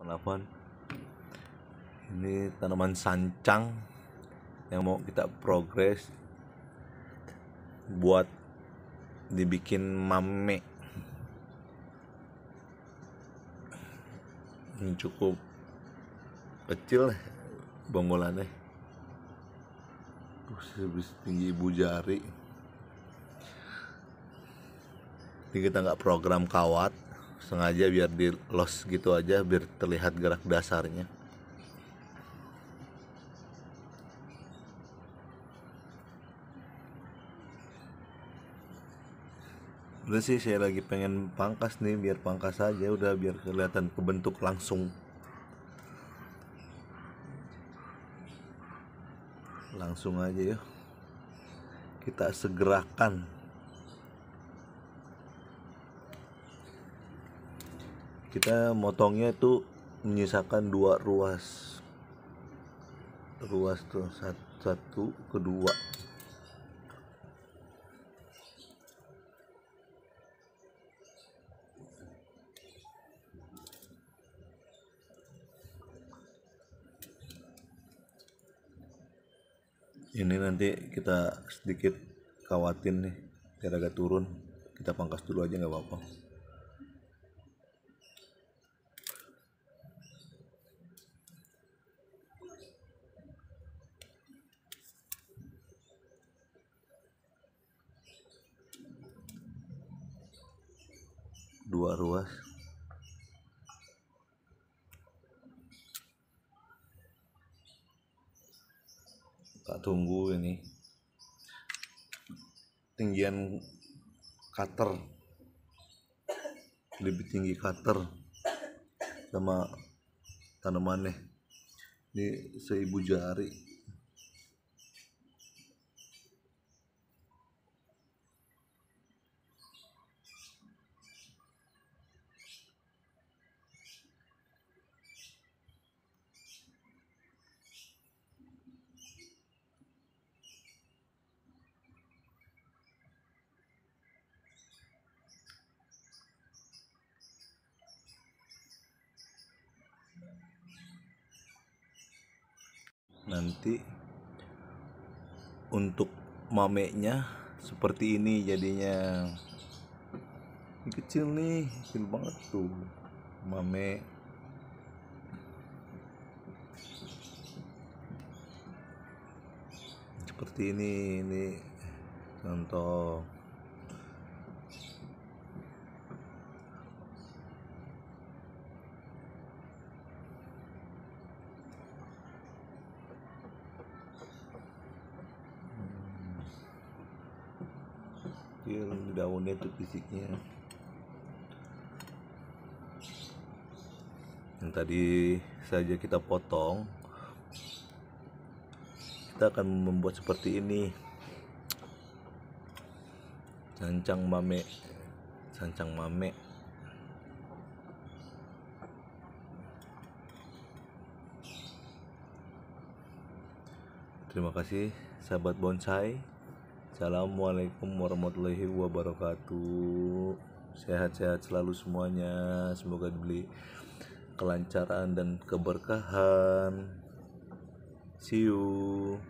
menelpon ini tanaman sancang yang mau kita progres buat dibikin mame ini cukup kecil ya bonggolannya lebih tinggi ibu jari ini kita nggak program kawat sengaja biar di los gitu aja biar terlihat gerak dasarnya udah sih saya lagi pengen pangkas nih biar pangkas aja udah biar kelihatan kebentuk langsung langsung aja ya kita segerakan kita motongnya itu menyisakan dua ruas ruas tuh satu, kedua ini nanti kita sedikit kawatin nih kira agak turun kita pangkas dulu aja nggak apa-apa dua ruas tak tunggu ini tinggian cutter lebih tinggi cutter sama tanamannya ini seibu jari nanti untuk mameknya seperti ini jadinya ini kecil nih kecil banget tuh mame seperti ini ini contoh ya hmm. daunnya itu fisiknya yang tadi saja kita potong kita akan membuat seperti ini sancang mame sancang mame terima kasih sahabat bonsai Assalamualaikum warahmatullahi wabarakatuh. Sehat-sehat selalu semuanya. Semoga dibeli kelancaran dan keberkahan. See you.